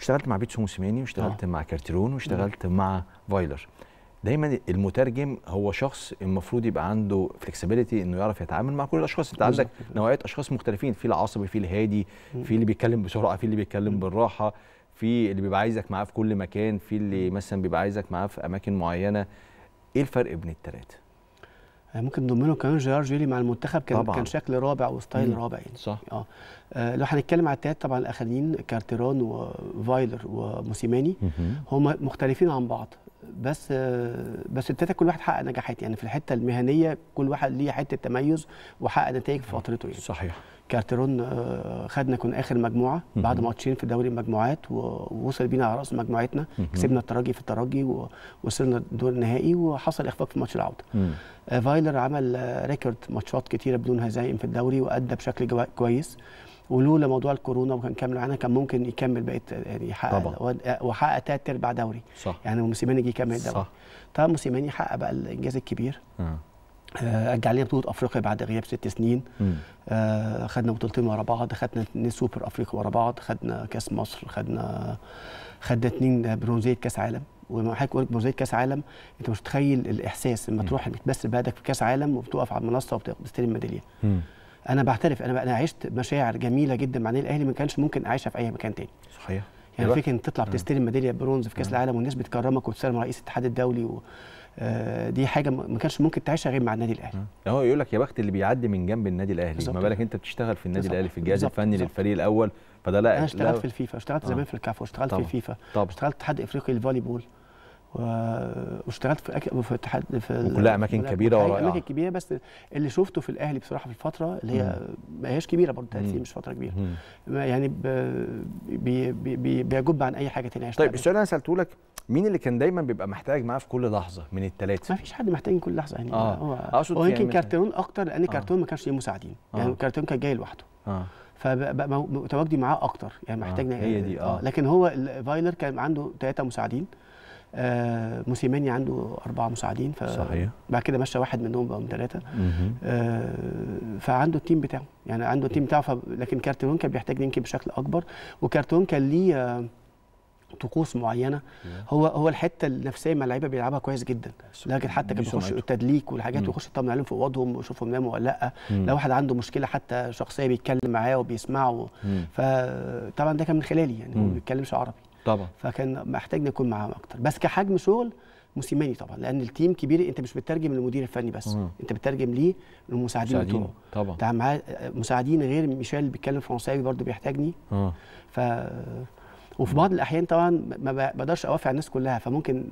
اشتغلت مع بيتسو موسيماني واشتغلت آه. مع كارتيرون واشتغلت مع فايلر دايما المترجم هو شخص المفروض يبقى عنده فلكسبيليتي انه يعرف يتعامل مع كل الاشخاص انت عندك نوعيه اشخاص مختلفين في العصبي في الهادي في اللي بيتكلم بسرعه في اللي بيتكلم بالراحه في اللي بيبقى عايزك معاه في كل مكان في اللي مثلا بيبقى عايزك معاه في اماكن معينه ايه الفرق بين الثلاثه آه، ممكن نضم له كمان جيرار جيلي مع المنتخب كان طبعا. كان شكل رابع وستايل رابع يعني صح اه, آه، لو هنتكلم على التلات طبعا الاخرين كارتيران وفايلر وموسيماني هم مختلفين عن بعض بس بس ابتدى كل واحد حقق نجاحات يعني في الحته المهنيه كل واحد ليه حته تميز وحقق نتائج في فترته يعني صحيح كارتيرون آه، خدنا كنا اخر مجموعه بعد ماتشين في دوري المجموعات ووصل بينا على راس مجموعتنا كسبنا الترجي في الترجي ووصلنا الدور النهائي وحصل اخفاق في ماتش العوده آه، فايلر عمل ريكورد آه، ماتشات كتيره بدون هزائم في الدوري وادى بشكل كويس ولولا موضوع الكورونا وكان كامل معانا كان ممكن يكمل بقيه يعني يحقق وحقق ثلاث ارباع دوري صح. يعني موسيماني جه يكمل الدوري طبعا موسيماني حقق بقى الانجاز الكبير آه. آه. رجع لنا بطوله افريقيا بعد غياب ست سنين آه خدنا بطولتين ورا بعض خدنا اثنين سوبر افريقيا ورا بعض خدنا كاس مصر خدنا خدنا اثنين برونزيه كاس عالم ولما حضرتك بتقول برونزيه كاس عالم انت مش متخيل الاحساس لما تروح بس بهدك في كاس عالم وبتقف على المنصه وبتستلم ميداليه انا بعترف انا انا عشت مشاعر جميله جدا مع النادي الاهلي ما كانش ممكن اعيشها في اي مكان تاني صحيح يعني فكره ان تطلع تستلم ميداليه برونز في كاس العالم والناس بتكرمك وتسلم رئيس الاتحاد الدولي و... آه، دي حاجه ما كانش ممكن تعيشها غير مع النادي الاهلي هو يقول لك يا بخت اللي بيعدي من جنب النادي الاهلي ما بالك انت بتشتغل في النادي الاهلي في الجهاز الفني للفريق الاول فده لا انا اشتغلت لا. في الفيفا اشتغلت آه. زمان في الكاف واشتغلت في الفيفا طبعًا. اشتغلت اتحاد افريقي للفولي بول واشتغلت في في اتحاد في كلها اماكن كبيره ورائعه اماكن كبيره بس اللي شفته في الاهلي بصراحه في الفتره اللي هي ما هياش كبيره برضه تاثير مش فتره كبيره مم. يعني بي... بي... بيجب عن اي حاجه ثانيه طيب السؤال اللي انا سالته لك مين اللي كان دايما بيبقى محتاج معاه في كل لحظه من الثلاثه؟ ما فيش حد محتاج كل لحظه يعني اه هو اقصد يعني كارتون اكتر لان آه. ما كانش ليه مساعدين آه. يعني كارتون كان جاي لوحده اه فبقى متواجدي معاه اكتر يعني آه. محتاجنا يعني. آه. هي دي اه لكن هو فايلر كان عنده ثلاثه مساعدين آه موسيماني عنده أربعة مساعدين ف صحيح بعد كده مشى واحد منهم بقوا من ثلاثة آه فعنده التيم بتاعه يعني عنده التيم بتاعه ف... لكن كارتون كان بيحتاج يمكن بشكل أكبر وكارتون كان ليه آه طقوس معينه هو هو الحته النفسيه مع اللعيبه بيلعبها كويس جدا لكن حتى كان بيخش التدليك والحاجات mm. ويخش يطمن عليهم في اوضهم ويشوفهم ناموا ولا لا mm. لو واحد عنده مشكله حتى شخصيه بيتكلم معاه وبيسمعه mm. فطبعا ده كان من خلالي يعني هو ما بيتكلمش عربي طبعا فكان محتاج نكون معاهم اكتر بس كحجم شغل موسيماني طبعا لان التيم كبير انت مش بتترجم للمدير الفني بس مم. انت بتترجم ليه للمساعدين بتوعه طبعا انت معاه مساعدين غير ميشيل بيتكلم فرنساوي برضه بيحتاجني ف وفي بعض الاحيان طبعا ما بقدرش اوافق على الناس كلها فممكن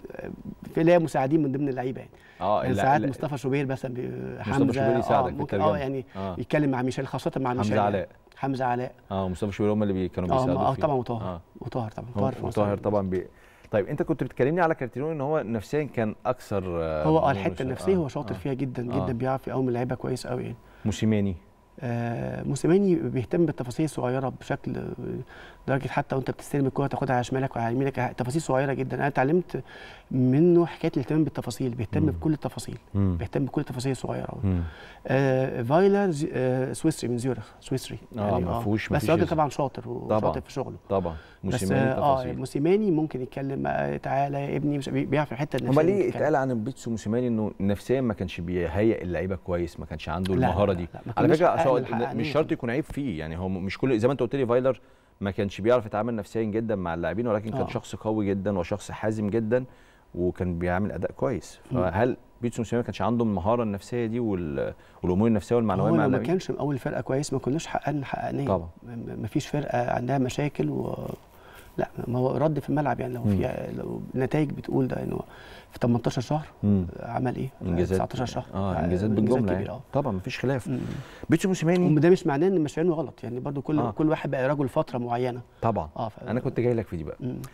في ليا مساعدين من ضمن اللعيبه يعني اه يعني ساعات مصطفى شوبير مثلا حمزه مصطفى شوبير يساعدك آه،, اه يعني آه. يتكلم مع ميشيل خاصه مع ميشيل حمزه يعني. علاء حمزه علاء اه ومصطفى شوبير هم اللي كانوا آه، بيساعدوا اه طبعا وطاهر آه. وطاهر طبعا طاهر وطاهر طبعا بي... طيب انت كنت بتكلمني على كارتيرون ان هو نفسيا كان اكثر هو الحته النفسيه آه. هو آه، آه. شاطر آه. فيها جدا آه. جدا بيعرف يقوم اللعيبه كويس قوي يعني موسيماني آه، موسيماني بيهتم بالتفاصيل الصغيره بشكل لدرجه حتى وانت بتستلم الكوره تاخدها على شمالك وعلى يمينك تفاصيل صغيره جدا انا اتعلمت منه حكايه الاهتمام بالتفاصيل بيهتم مم. بكل التفاصيل مم. بيهتم بكل التفاصيل الصغيره آه فايلر آه سويسري من زيورخ سويسري اه يعني ما آه. فيهوش آه. بس راجل طبعا شاطر وشاطر في شغله طبعا موسيماني آه،, اه موسيماني ممكن يتكلم تعالى يا ابني مش بيعرف الحته النفسيه امال ليه اتقال عن بيتسو موسيماني انه نفسيا ما كانش بيهيئ اللعيبه كويس ما كانش عنده المهاره دي على فكره يعني يقعد مش شرط يكون عيب فيه يعني هو مش كل زي ما انت قلت لي فايلر ما كانش بيعرف يتعامل نفسيا جدا مع اللاعبين ولكن كان آه. شخص قوي جدا وشخص حازم جدا وكان بيعمل اداء كويس فهل بيتسو سيميوني ما كانش عنده المهاره النفسيه دي والامور النفسيه والمعنويه مع ما كانش اول فرقه كويس ما كناش حققنا حققناه طبعا ما فيش فرقه عندها مشاكل و لا ما هو رد في الملعب يعني لو في لو نتائج بتقول ده انه في 18 شهر مم. عمل ايه؟ انجازات 19 شهر اه انجازات بالجمله يعني. طبعا مفيش خلاف بيتش موسيماني وده مش معناه ان مشاريعه غلط يعني برضو كل آه. كل واحد بقى رجل فتره معينه طبعا اه انا كنت جاي لك في دي بقى مم.